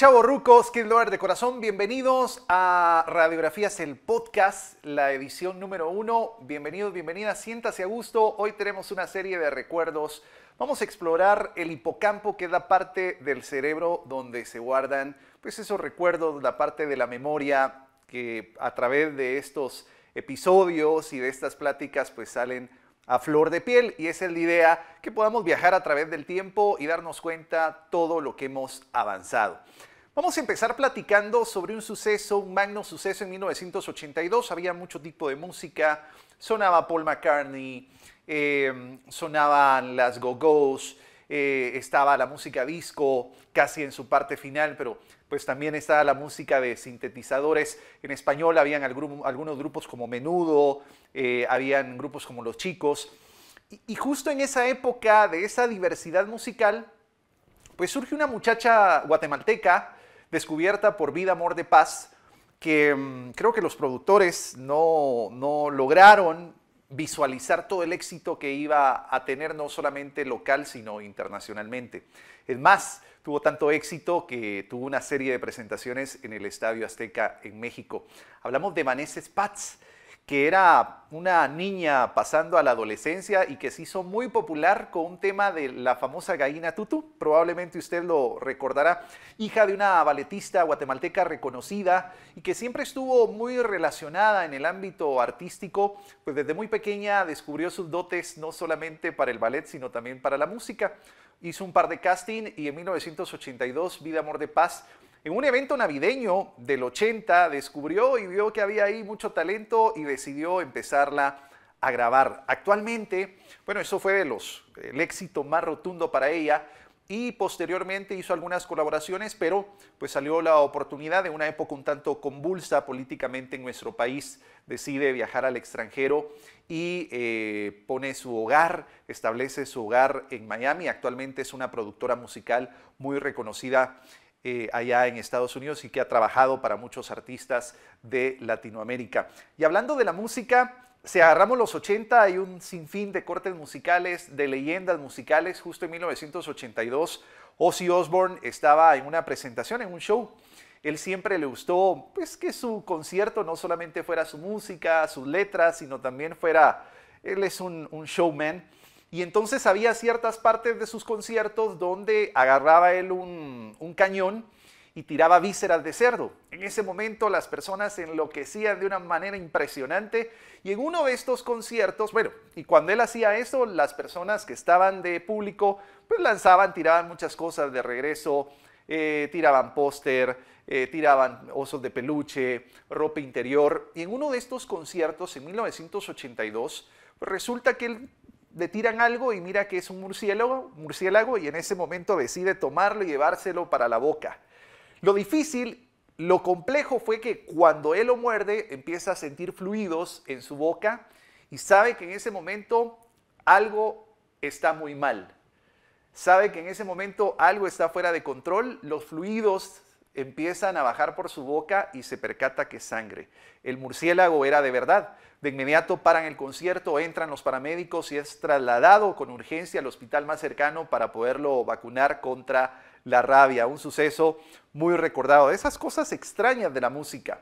Chavo rucos, Kid Lover de corazón, bienvenidos a Radiografías, el podcast, la edición número uno. Bienvenidos, bienvenidas, siéntase a gusto. Hoy tenemos una serie de recuerdos. Vamos a explorar el hipocampo, que es la parte del cerebro donde se guardan pues, esos recuerdos, la parte de la memoria que a través de estos episodios y de estas pláticas pues salen a flor de piel y es la idea que podamos viajar a través del tiempo y darnos cuenta todo lo que hemos avanzado. Vamos a empezar platicando sobre un suceso, un magno suceso en 1982. Había mucho tipo de música. Sonaba Paul McCartney, eh, sonaban las Go-Go's, eh, estaba la música disco casi en su parte final, pero pues también estaba la música de sintetizadores. En español habían algunos grupos como Menudo, eh, habían grupos como Los Chicos. y justo en esa época de esa diversidad musical, pues surge una muchacha guatemalteca, descubierta por Vida Amor de Paz, que mm, creo que los productores no, no lograron visualizar todo el éxito que iba a tener no solamente local, sino internacionalmente. Es más, tuvo tanto éxito que tuvo una serie de presentaciones en el Estadio Azteca en México. Hablamos de Vanessa Spatz que era una niña pasando a la adolescencia y que se hizo muy popular con un tema de la famosa gallina Tutu, probablemente usted lo recordará, hija de una balletista guatemalteca reconocida y que siempre estuvo muy relacionada en el ámbito artístico, pues desde muy pequeña descubrió sus dotes no solamente para el ballet, sino también para la música. Hizo un par de casting y en 1982, Vida, Amor de Paz, en un evento navideño del 80 descubrió y vio que había ahí mucho talento y decidió empezarla a grabar. Actualmente, bueno, eso fue de los, el éxito más rotundo para ella y posteriormente hizo algunas colaboraciones, pero pues salió la oportunidad de una época un tanto convulsa políticamente en nuestro país. Decide viajar al extranjero y eh, pone su hogar, establece su hogar en Miami. Actualmente es una productora musical muy reconocida eh, allá en Estados Unidos y que ha trabajado para muchos artistas de Latinoamérica. Y hablando de la música, se agarramos los 80, hay un sinfín de cortes musicales, de leyendas musicales. Justo en 1982, Ozzy Osbourne estaba en una presentación, en un show. Él siempre le gustó pues, que su concierto no solamente fuera su música, sus letras, sino también fuera... Él es un showman y entonces había ciertas partes de sus conciertos donde agarraba él un, cañón y tiraba vísceras de cerdo. En ese momento las personas enloquecían de una manera impresionante y en uno de estos conciertos, bueno, y cuando él hacía eso, las personas que estaban de público, pues lanzaban, tiraban muchas cosas de regreso, eh, tiraban póster, eh, tiraban osos de peluche, ropa interior. Y en uno de estos conciertos, en 1982, resulta que él le tiran algo y mira que es un murciélago, murciélago y en ese momento decide tomarlo y llevárselo para la boca. Lo difícil, lo complejo fue que cuando él lo muerde empieza a sentir fluidos en su boca y sabe que en ese momento algo está muy mal. Sabe que en ese momento algo está fuera de control, los fluidos empiezan a bajar por su boca y se percata que sangre. El murciélago era de verdad. De inmediato paran el concierto, entran los paramédicos y es trasladado con urgencia al hospital más cercano para poderlo vacunar contra la rabia. Un suceso muy recordado, de esas cosas extrañas de la música.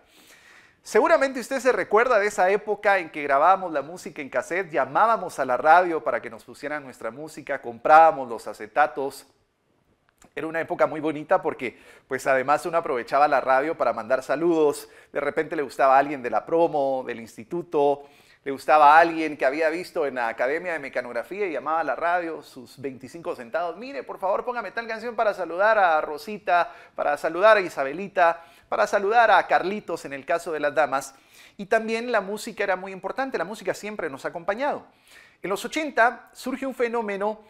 Seguramente usted se recuerda de esa época en que grabábamos la música en cassette, llamábamos a la radio para que nos pusieran nuestra música, comprábamos los acetatos, era una época muy bonita porque pues además uno aprovechaba la radio para mandar saludos, de repente le gustaba a alguien de la promo, del instituto, le gustaba a alguien que había visto en la Academia de Mecanografía y llamaba a la radio sus 25 centavos. Mire, por favor, póngame tal canción para saludar a Rosita, para saludar a Isabelita, para saludar a Carlitos en el caso de las damas. Y también la música era muy importante, la música siempre nos ha acompañado. En los 80 surge un fenómeno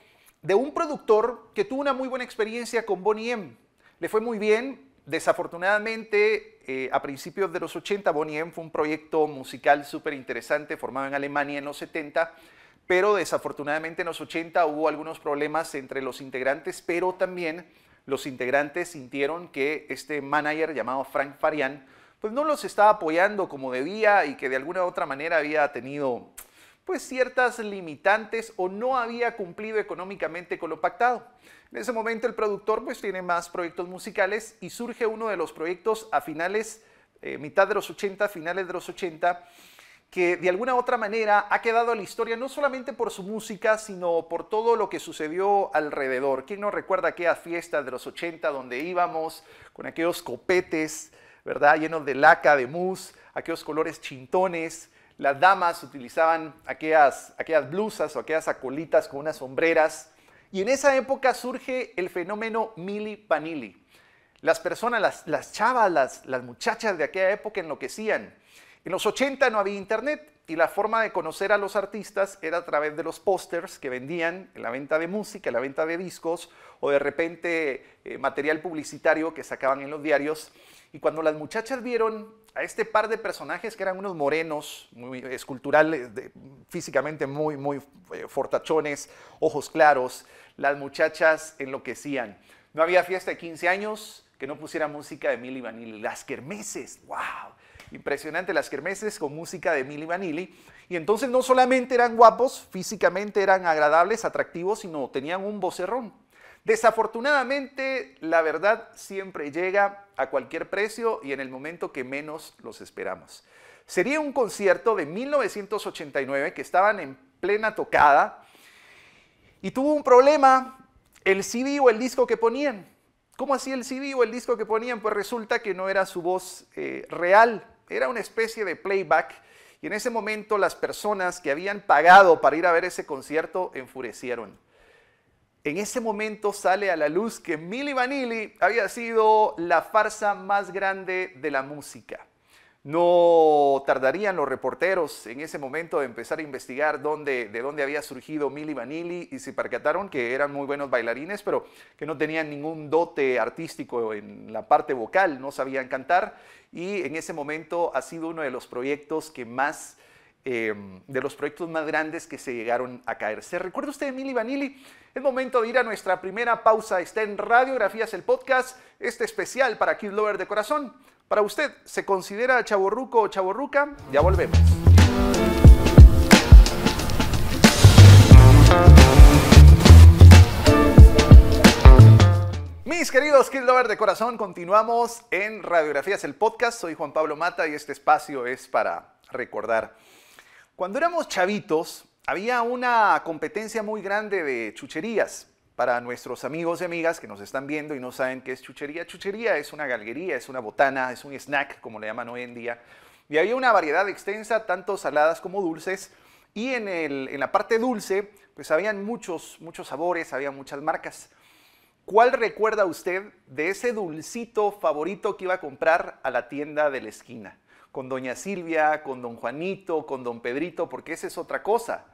de un productor que tuvo una muy buena experiencia con Bonnie M. Le fue muy bien. Desafortunadamente, eh, a principios de los 80, Bonnie M fue un proyecto musical súper interesante, formado en Alemania en los 70, pero desafortunadamente en los 80 hubo algunos problemas entre los integrantes, pero también los integrantes sintieron que este manager llamado Frank Farian, pues no los estaba apoyando como debía y que de alguna u otra manera había tenido pues ciertas limitantes o no había cumplido económicamente con lo pactado. En ese momento el productor pues tiene más proyectos musicales y surge uno de los proyectos a finales, eh, mitad de los 80, finales de los 80, que de alguna otra manera ha quedado a la historia no solamente por su música, sino por todo lo que sucedió alrededor. ¿Quién no recuerda aquella fiesta de los 80 donde íbamos con aquellos copetes, ¿verdad? Llenos de laca, de mousse, aquellos colores chintones, las damas utilizaban aquellas, aquellas blusas o aquellas acolitas con unas sombreras. Y en esa época surge el fenómeno mili panili. Las personas, las, las chavas, las, las muchachas de aquella época enloquecían en los 80 no había internet y la forma de conocer a los artistas era a través de los pósters que vendían en la venta de música, en la venta de discos o de repente eh, material publicitario que sacaban en los diarios. Y cuando las muchachas vieron a este par de personajes que eran unos morenos, muy esculturales, físicamente muy, muy eh, fortachones, ojos claros, las muchachas enloquecían. No había fiesta de 15 años que no pusiera música de Milly Vanilli. Las kermeses, wow impresionante las kermeses con música de Milli Vanilli. Y entonces no solamente eran guapos, físicamente eran agradables, atractivos, sino tenían un vocerrón. Desafortunadamente, la verdad siempre llega a cualquier precio y en el momento que menos los esperamos. Sería un concierto de 1989 que estaban en plena tocada y tuvo un problema el CD o el disco que ponían. ¿Cómo hacía el CD o el disco que ponían? Pues resulta que no era su voz eh, real. Era una especie de playback y en ese momento las personas que habían pagado para ir a ver ese concierto enfurecieron. En ese momento sale a la luz que Milli Vanilli había sido la farsa más grande de la música. No tardarían los reporteros en ese momento de empezar a investigar dónde, de dónde había surgido Milly Vanilli y se percataron que eran muy buenos bailarines, pero que no tenían ningún dote artístico en la parte vocal, no sabían cantar y en ese momento ha sido uno de los proyectos que más... Em, de los proyectos más grandes que se llegaron a caer. ¿Se recuerda usted de Mili Vanilli? El momento de ir a nuestra primera pausa. Está en Radiografías el podcast, este especial para Kid Lover de Corazón. Para usted, ¿se considera chaborruco o chaborruca? Ya volvemos. Mis queridos Kill de corazón, continuamos en Radiografías, el podcast. Soy Juan Pablo Mata y este espacio es para recordar. Cuando éramos chavitos, había una competencia muy grande de chucherías para nuestros amigos y amigas que nos están viendo y no saben qué es chuchería. Chuchería es una galguería, es una botana, es un snack, como le llaman hoy en día. Y había una variedad extensa, tanto saladas como dulces. Y en, el, en la parte dulce, pues habían muchos, muchos sabores, había muchas marcas. ¿Cuál recuerda usted de ese dulcito favorito que iba a comprar a la tienda de la esquina? Con doña Silvia, con don Juanito, con don Pedrito, porque esa es otra cosa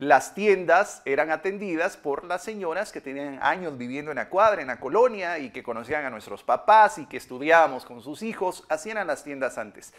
las tiendas eran atendidas por las señoras que tenían años viviendo en la cuadra, en la colonia, y que conocían a nuestros papás y que estudiábamos con sus hijos. hacían eran las tiendas antes.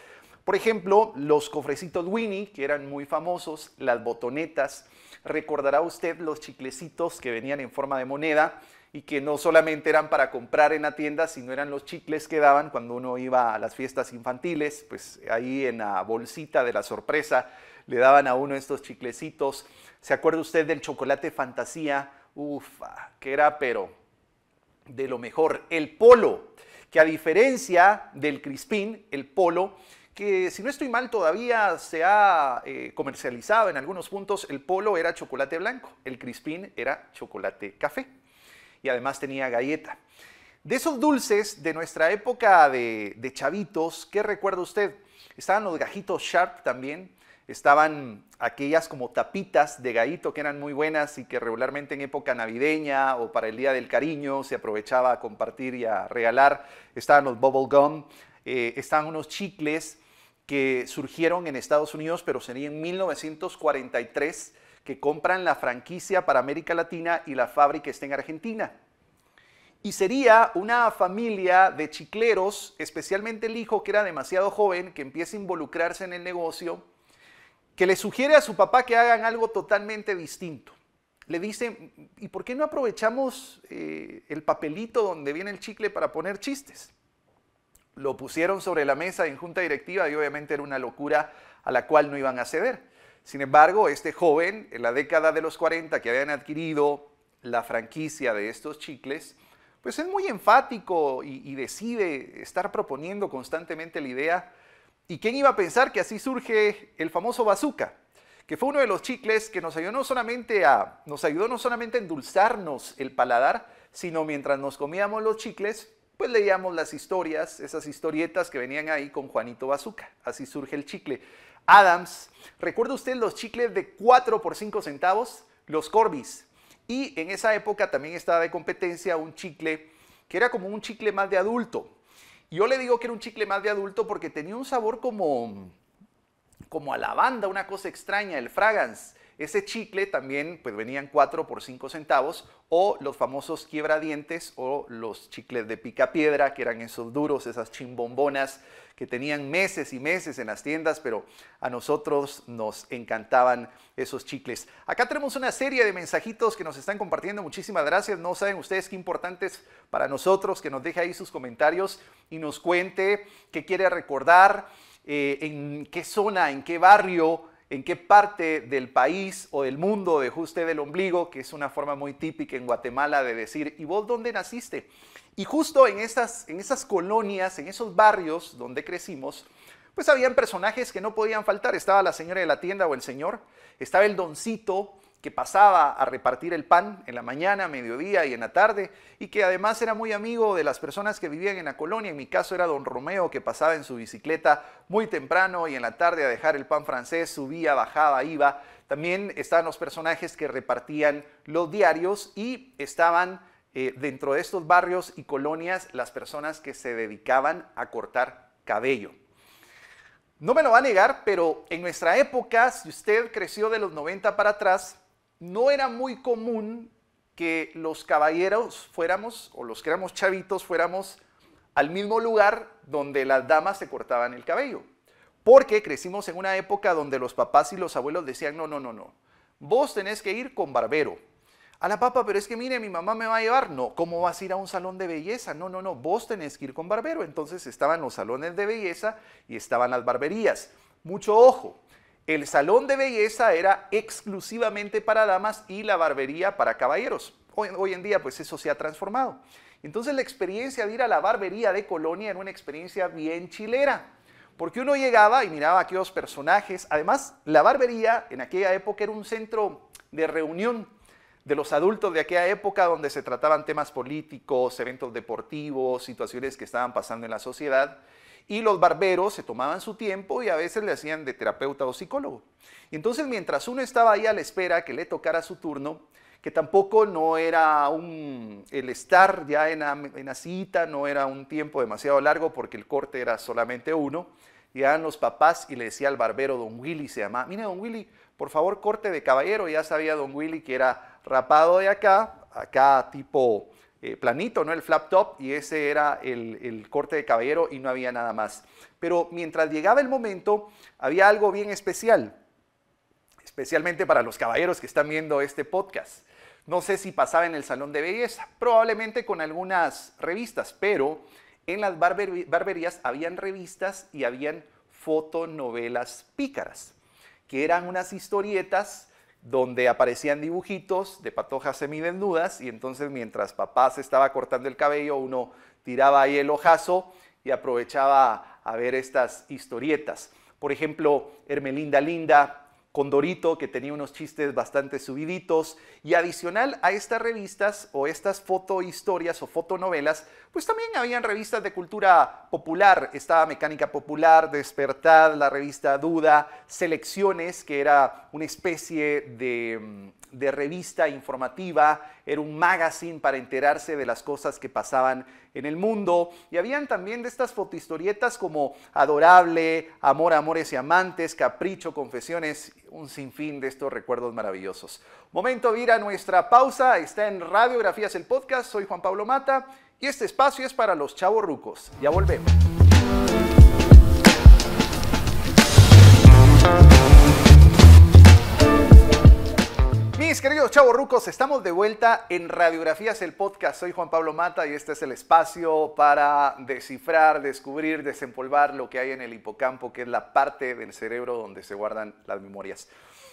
Por ejemplo, los cofrecitos Winnie, que eran muy famosos, las botonetas. Recordará usted los chiclecitos que venían en forma de moneda y que no solamente eran para comprar en la tienda, sino eran los chicles que daban cuando uno iba a las fiestas infantiles, pues ahí en la bolsita de la sorpresa le daban a uno estos chiclecitos. ¿Se acuerda usted del chocolate fantasía? Ufa, que era pero de lo mejor. El polo, que a diferencia del crispín, el polo, que si no estoy mal todavía se ha eh, comercializado en algunos puntos, el polo era chocolate blanco, el crispín era chocolate café y además tenía galleta. De esos dulces de nuestra época de, chavitos, ¿qué recuerda usted? Estaban los gajitos Sharp también, estaban aquellas como tapitas de gallito que eran muy buenas y que regularmente en época navideña o para el Día del Cariño se aprovechaba a compartir y a regalar. Estaban los bubble gum, eh, estaban unos chicles que surgieron en Estados Unidos, pero sería en 1943 que compran la franquicia para América Latina y la fábrica está en Argentina. Y sería una familia de chicleros, especialmente el hijo que era demasiado joven, que empieza a involucrarse en el negocio, que le sugiere a su papá que hagan algo totalmente distinto. Le dice, ¿y por qué no aprovechamos eh, el papelito donde viene el chicle para poner chistes? Lo pusieron sobre la mesa en junta directiva y obviamente era una locura a la cual no iban a ceder. Sin embargo, este joven, en la década de los 40, que habían adquirido la franquicia de estos chicles, pues es muy enfático y, decide estar proponiendo constantemente la idea. ¿Y quién iba a pensar que así surge el famoso bazooka? que fue uno de los chicles que nos ayudó no solamente a, nos ayudó no solamente a endulzarnos el paladar, sino mientras nos comíamos los chicles, pues, leíamos las historias, esas historietas que venían ahí con Juanito Bazuca. Así surge el chicle. Adams, ¿recuerda usted los chicles de 4 por 5 centavos? Los Corbis. Y en esa época también estaba de competencia un chicle que era como un chicle más de adulto. Yo le digo que era un chicle más de adulto porque tenía un sabor como, como a lavanda, una cosa extraña, el Fragan's. Ese chicle también pues venían 4 por 5 centavos o los famosos quiebradientes o los chicles de pica piedra, que eran esos duros, esas chimbombonas que tenían meses y meses en las tiendas, pero a nosotros nos encantaban esos chicles. Acá tenemos una serie de mensajitos que nos están compartiendo. Muchísimas gracias. No saben ustedes qué importantes para nosotros que nos deje ahí sus comentarios y nos cuente qué quiere recordar, eh, en qué zona, en qué barrio en qué parte del país o del mundo de usted del ombligo, que es una forma muy típica en Guatemala de decir, ¿y vos dónde naciste? Y justo en esas, en esas colonias, en esos barrios donde crecimos, pues habían personajes que no podían faltar. Estaba la señora de la tienda o el señor, estaba el doncito, que pasaba a repartir el pan en la mañana, mediodía y en la tarde, y que además era muy amigo de las personas que vivían en la colonia. En mi caso era don Romeo, que pasaba en su bicicleta muy temprano y en la tarde a dejar el pan francés, subía, bajaba, iba. También estaban los personajes que repartían los diarios y estaban eh, dentro de estos barrios y colonias las personas que se dedicaban a cortar cabello. No me lo va a negar, pero en nuestra época, si usted creció de los 90 para atrás, no era muy común que los caballeros fuéramos, o los que éramos chavitos, fuéramos al mismo lugar donde las damas se cortaban el cabello. Porque crecimos en una época donde los papás y los abuelos decían, no, no, no, no, vos tenés que ir con barbero. A la papa, pero es que mire, mi mamá me va a llevar. No, ¿cómo vas a ir a un salón de belleza? No, no, no, vos tenés que ir con barbero. Entonces estaban los salones de belleza y estaban las barberías. Mucho ojo, el salón de belleza era exclusivamente para damas y la barbería para caballeros. Hoy, en día pues eso se ha transformado. Entonces la experiencia de ir a la barbería de Colonia era una experiencia bien chilera, porque uno llegaba y miraba a aquellos personajes. Además, la barbería en aquella época era un centro de reunión de los adultos de aquella época donde se trataban temas políticos, eventos deportivos, situaciones que estaban pasando en la sociedad y los barberos se tomaban su tiempo y a veces le hacían de terapeuta o psicólogo. Y entonces mientras uno estaba ahí a la espera que le tocara su turno, que tampoco no era un, el estar ya en la, en la cita, no era un tiempo demasiado largo porque el corte era solamente uno, llegaban los papás y le decía al barbero, don Willy se llama, mire don Willy, por favor corte de caballero, ya sabía don Willy que era rapado de acá, acá tipo eh, planito, ¿no? El flap top y ese era el, corte de caballero y no había nada más. Pero mientras llegaba el momento, había algo bien especial, especialmente para los caballeros que están viendo este podcast. No sé si pasaba en el salón de belleza, probablemente con algunas revistas, pero en las barberías habían revistas y habían fotonovelas pícaras, que eran unas historietas donde aparecían dibujitos de patojas semidesnudas y entonces mientras papá se estaba cortando el cabello, uno tiraba ahí el ojazo y aprovechaba a ver estas historietas. Por ejemplo, Hermelinda Linda, Dorito, que tenía unos chistes bastante subiditos, y adicional a estas revistas o estas fotohistorias o fotonovelas, pues también habían revistas de cultura popular. Estaba Mecánica Popular, Despertad, la revista Duda, Selecciones, que era una especie de, mm, revista informativa, era un magazine para enterarse de las cosas que pasaban en el mundo. Y habían también de estas fotohistorietas como Adorable, Amor, Amores y Amantes, Capricho, Confesiones un sinfín de estos recuerdos maravillosos. Momento de ir a nuestra pausa. Está en Radiografías el podcast. Soy Juan Pablo Mata y este espacio es para los chavos rucos. Ya volvemos. Mis queridos rucos, estamos de vuelta en Radiografías, el podcast. Soy Juan Pablo Mata y este es el espacio para descifrar, descubrir, desempolvar lo que hay en el hipocampo, que es la parte del cerebro donde se guardan las memorias.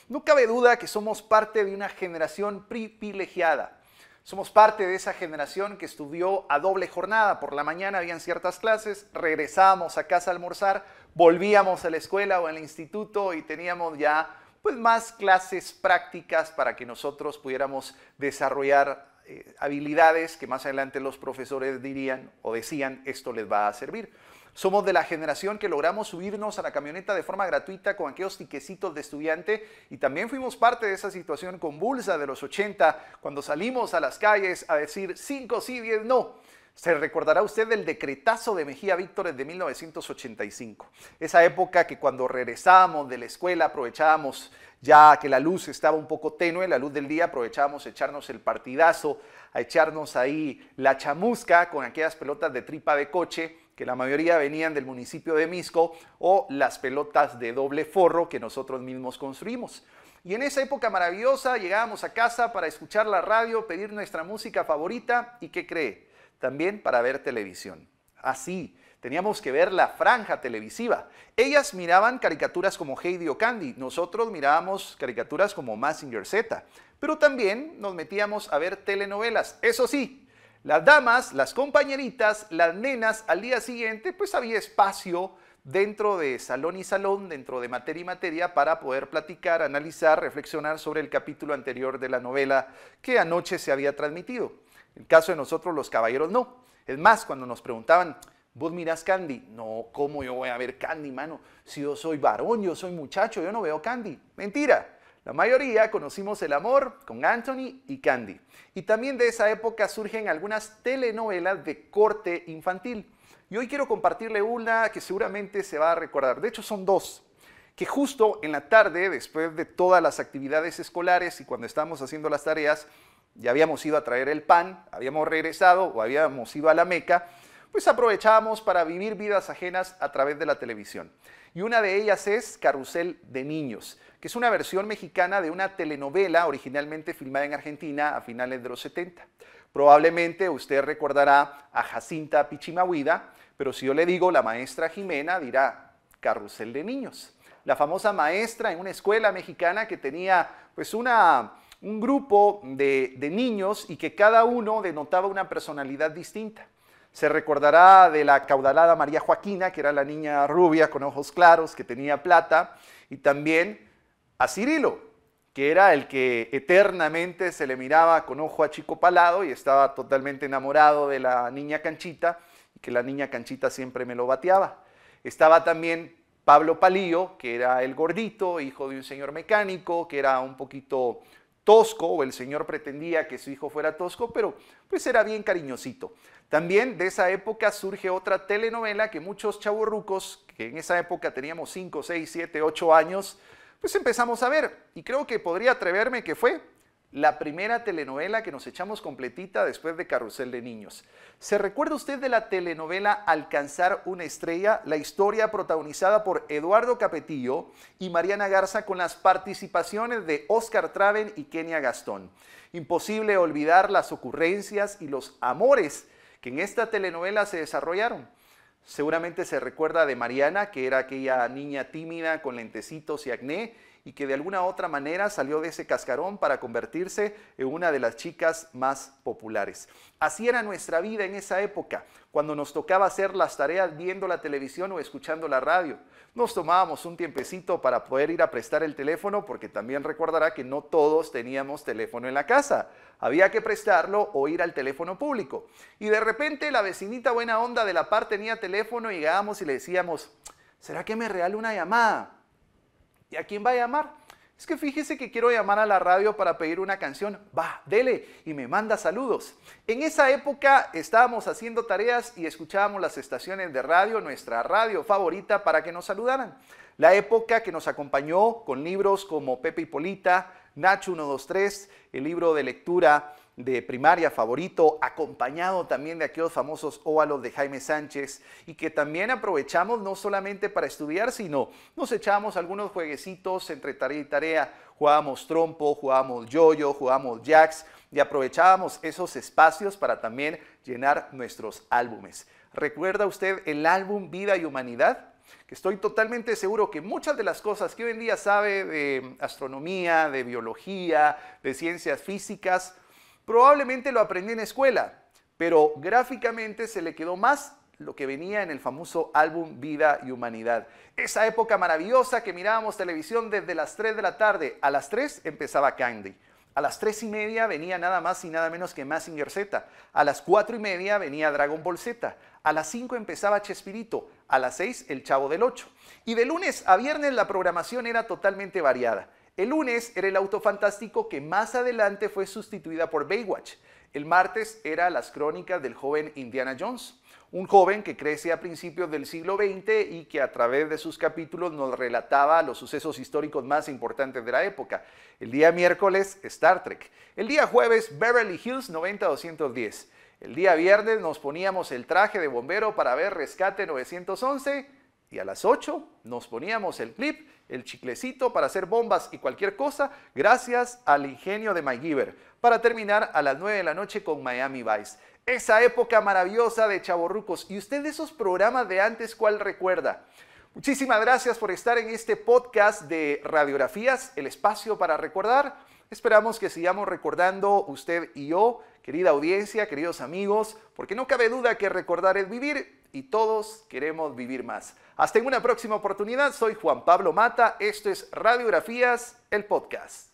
No cabe duda que somos parte de una generación privilegiada. Somos parte de esa generación que estudió a doble jornada. Por la mañana habían ciertas clases, regresábamos a casa a almorzar, volvíamos a la escuela o al instituto y teníamos ya pues más clases prácticas para que nosotros pudiéramos desarrollar eh, habilidades que más adelante los profesores dirían o decían esto les va a servir. Somos de la generación que logramos subirnos a la camioneta de forma gratuita con aquellos tiquecitos de estudiante y también fuimos parte de esa situación convulsa de los 80 cuando salimos a las calles a decir 5 sí, 10 no. Se recordará usted del decretazo de Mejía Víctores de 1985. Esa época que cuando regresábamos de la escuela aprovechábamos ya que la luz estaba un poco tenue, la luz del día, aprovechábamos echarnos el partidazo, a echarnos ahí la chamusca con aquellas pelotas de tripa de coche que la mayoría venían del municipio de Misco o las pelotas de doble forro que nosotros mismos construimos. Y en esa época maravillosa llegábamos a casa para escuchar la radio, pedir nuestra música favorita y ¿qué cree? también para ver televisión. Así, teníamos que ver la franja televisiva. Ellas miraban caricaturas como Heidi o Candy, nosotros mirábamos caricaturas como Massinger Z, pero también nos metíamos a ver telenovelas. Eso sí, las damas, las compañeritas, las nenas, al día siguiente, pues había espacio dentro de salón y salón, dentro de materia y materia, para poder platicar, analizar, reflexionar sobre el capítulo anterior de la novela que anoche se había transmitido el caso de nosotros los caballeros no. Es más, cuando nos preguntaban, vos miras Candy, no, ¿cómo yo voy a ver Candy, mano? Si yo soy varón, yo soy muchacho, yo no veo Candy. Mentira. La mayoría conocimos el amor con Anthony y Candy. Y también de esa época surgen algunas telenovelas de corte infantil. Y hoy quiero compartirle una que seguramente se va a recordar. De hecho, son dos que justo en la tarde, después de todas las actividades escolares y cuando estamos haciendo las tareas, ya habíamos ido a traer el pan, habíamos regresado o habíamos ido a la Meca, pues aprovechábamos para vivir vidas ajenas a través de la televisión. Y una de ellas es Carrusel de Niños, que es una versión mexicana de una telenovela originalmente filmada en Argentina a finales de los 70. Probablemente usted recordará a Jacinta Pichimahuida, pero si yo le digo la maestra Jimena, dirá Carrusel de Niños. La famosa maestra en una escuela mexicana que tenía pues una un grupo de, niños y que cada uno denotaba una personalidad distinta. Se recordará de la caudalada María Joaquina, que era la niña rubia con ojos claros, que tenía plata, y también a Cirilo, que era el que eternamente se le miraba con ojo a chico palado y estaba totalmente enamorado de la niña Canchita, y que la niña Canchita siempre me lo bateaba. Estaba también Pablo Palío, que era el gordito, hijo de un señor mecánico, que era un poquito tosco, o el señor pretendía que su hijo fuera tosco, pero pues era bien cariñosito. También de esa época surge otra telenovela que muchos chavorrucos, que en esa época teníamos 5, 6, 7, 8 años, pues empezamos a ver. Y creo que podría atreverme que fue la primera telenovela que nos echamos completita después de Carrusel de Niños. ¿Se recuerda usted de la telenovela Alcanzar una estrella? La historia protagonizada por Eduardo Capetillo y Mariana Garza con las participaciones de Oscar Traven y Kenia Gastón. Imposible olvidar las ocurrencias y los amores que en esta telenovela se desarrollaron. Seguramente se recuerda de Mariana, que era aquella niña tímida con lentecitos y acné, y que de alguna otra manera salió de ese cascarón para convertirse en una de las chicas más populares. Así era nuestra vida en esa época, cuando nos tocaba hacer las tareas viendo la televisión o escuchando la radio. Nos tomábamos un tiempecito para poder ir a prestar el teléfono, porque también recordará que no todos teníamos teléfono en la casa. Había que prestarlo o ir al teléfono público. Y de repente la vecinita buena onda de la par tenía teléfono y llegábamos y le decíamos, ¿será que me real una llamada? ¿Y a quién va a llamar? Es que fíjese que quiero llamar a la radio para pedir una canción. Va, dele y me manda saludos. En esa época estábamos haciendo tareas y escuchábamos las estaciones de radio, nuestra radio favorita, para que nos saludaran. La época que nos acompañó con libros como Pepe y Polita, Nacho 123, el libro de lectura de primaria favorito, acompañado también de aquellos famosos óvalos de Jaime Sánchez y que también aprovechamos no solamente para estudiar, sino nos echamos algunos jueguecitos entre tarea y tarea. Jugábamos trompo, jugábamos yo-yo, jugábamos jacks y aprovechábamos esos espacios para también llenar nuestros álbumes. ¿Recuerda usted el álbum Vida y Humanidad? que estoy totalmente seguro que muchas de las cosas que hoy en día sabe de astronomía, de biología, de ciencias físicas, Probablemente lo aprendí en escuela, pero gráficamente se le quedó más lo que venía en el famoso álbum Vida y Humanidad. Esa época maravillosa que mirábamos televisión desde las 3 de la tarde. A las 3 empezaba Candy. A las 3 y media venía nada más y nada menos que Massinger Z. A las 4 y media venía Dragon Ball Z. A las 5 empezaba Chespirito. A las 6 El Chavo del 8. Y de lunes a viernes la programación era totalmente variada. El lunes era el auto fantástico que más adelante fue sustituida por Baywatch. El martes era las crónicas del joven Indiana Jones, un joven que crece a principios del siglo XX y que a través de sus capítulos nos relataba los sucesos históricos más importantes de la época. El día miércoles, Star Trek. El día jueves, Beverly Hills 90210. El día viernes nos poníamos el traje de bombero para ver Rescate 911 y a las 8 nos poníamos el clip, el chiclecito para hacer bombas y cualquier cosa, gracias al ingenio de MyGiver, para terminar a las 9 de la noche con Miami Vice. Esa época maravillosa de chaborrucos. ¿Y usted de esos programas de antes cuál recuerda? Muchísimas gracias por estar en este podcast de Radiografías, el espacio para recordar. Esperamos que sigamos recordando usted y yo, querida audiencia, queridos amigos, porque no cabe duda que recordar es vivir y todos queremos vivir más. Hasta en una próxima oportunidad, soy Juan Pablo Mata, esto es Radiografías, el podcast.